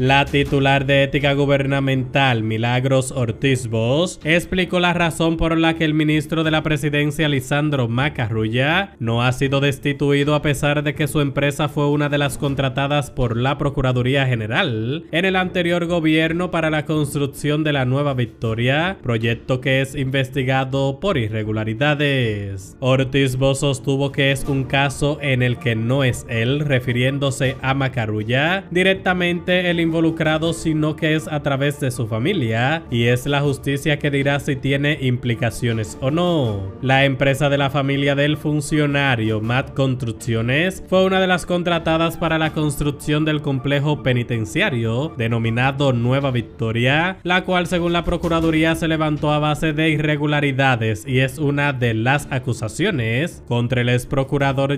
La titular de Ética Gubernamental, Milagros Ortiz Bos explicó la razón por la que el ministro de la Presidencia, Lisandro Macarrulla, no ha sido destituido a pesar de que su empresa fue una de las contratadas por la Procuraduría General en el anterior gobierno para la construcción de la Nueva Victoria, proyecto que es investigado por irregularidades. Ortiz Bos sostuvo que es un caso en el que no es él, refiriéndose a Macarrulla, directamente el involucrado, sino que es a través de su familia, y es la justicia que dirá si tiene implicaciones o no. La empresa de la familia del funcionario, Matt Construcciones, fue una de las contratadas para la construcción del complejo penitenciario, denominado Nueva Victoria, la cual según la Procuraduría se levantó a base de irregularidades y es una de las acusaciones contra el ex procurador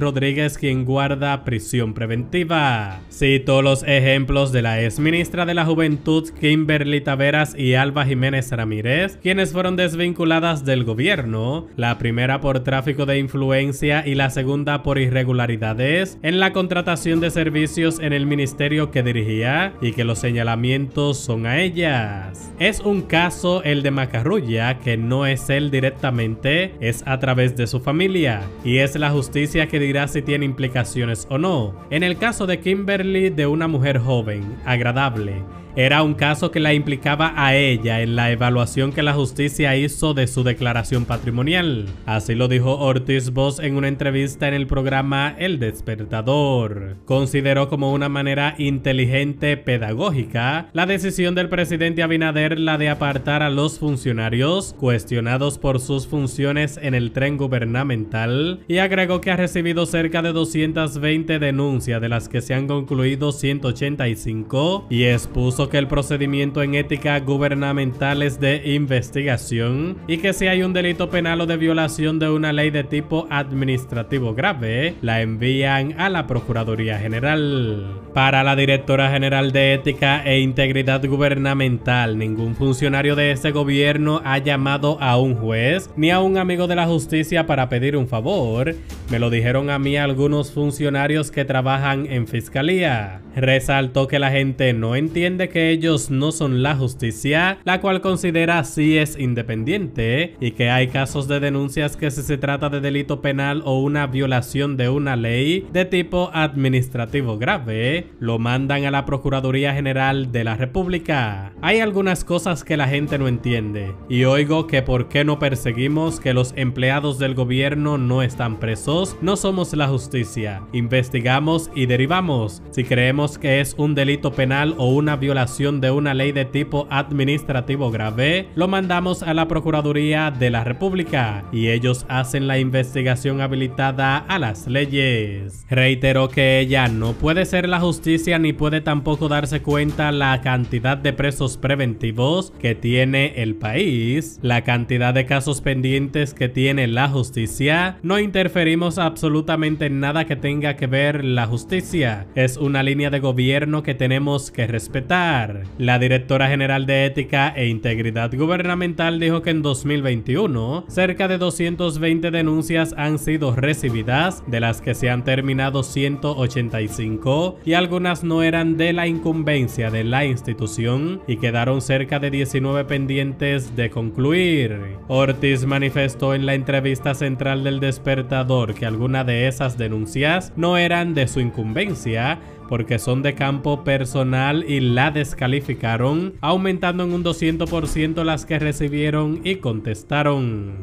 Rodríguez quien guarda prisión preventiva. Cito los ejemplos de la ministra de la Juventud Kimberly Taveras y Alba Jiménez Ramírez, quienes fueron desvinculadas del gobierno, la primera por tráfico de influencia y la segunda por irregularidades en la contratación de servicios en el ministerio que dirigía y que los señalamientos son a ellas. Es un caso el de Macarrulla que no es él directamente, es a través de su familia y es la justicia que dirá si tiene implicaciones o no. En el caso de Kimberly, de una mujer joven agradable, era un caso que la implicaba a ella en la evaluación que la justicia hizo de su declaración patrimonial. Así lo dijo Ortiz Bos en una entrevista en el programa El Despertador. Consideró como una manera inteligente pedagógica la decisión del presidente Abinader la de apartar a los funcionarios cuestionados por sus funciones en el tren gubernamental y agregó que ha recibido cerca de 220 denuncias de las que se han concluido 185 y expuso que el procedimiento en ética gubernamental es de investigación y que si hay un delito penal o de violación de una ley de tipo administrativo grave, la envían a la Procuraduría General. Para la Directora General de Ética e Integridad Gubernamental, ningún funcionario de este gobierno ha llamado a un juez ni a un amigo de la justicia para pedir un favor. Me lo dijeron a mí algunos funcionarios que trabajan en fiscalía. Resaltó que la gente no entiende que ellos no son la justicia, la cual considera si es independiente y que hay casos de denuncias que si se trata de delito penal o una violación de una ley de tipo administrativo grave, lo mandan a la Procuraduría General de la República. Hay algunas cosas que la gente no entiende y oigo que por qué no perseguimos que los empleados del gobierno no están presos, no somos la justicia, investigamos y derivamos si creemos que es un delito penal o una violación de una ley de tipo administrativo grave, lo mandamos a la Procuraduría de la República y ellos hacen la investigación habilitada a las leyes. Reiteró que ella no puede ser la justicia ni puede tampoco darse cuenta la cantidad de presos preventivos que tiene el país, la cantidad de casos pendientes que tiene la justicia, no interferimos absolutamente en nada que tenga que ver la justicia, es una línea de gobierno que tenemos que respetar la directora general de Ética e Integridad Gubernamental dijo que en 2021 cerca de 220 denuncias han sido recibidas, de las que se han terminado 185 y algunas no eran de la incumbencia de la institución y quedaron cerca de 19 pendientes de concluir. Ortiz manifestó en la entrevista central del despertador que alguna de esas denuncias no eran de su incumbencia, porque son de campo personal y la descalificaron, aumentando en un 200% las que recibieron y contestaron.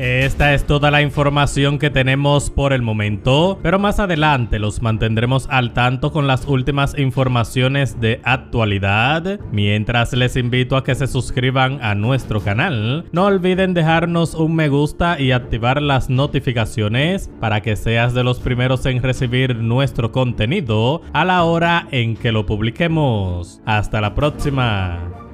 Esta es toda la información que tenemos por el momento, pero más adelante los mantendremos al tanto con las últimas informaciones de actualidad. Mientras les invito a que se suscriban a nuestro canal, no olviden dejarnos un me gusta y activar las notificaciones para que seas de los primeros en recibir nuestro contenido a la hora en que lo publiquemos. Hasta la próxima.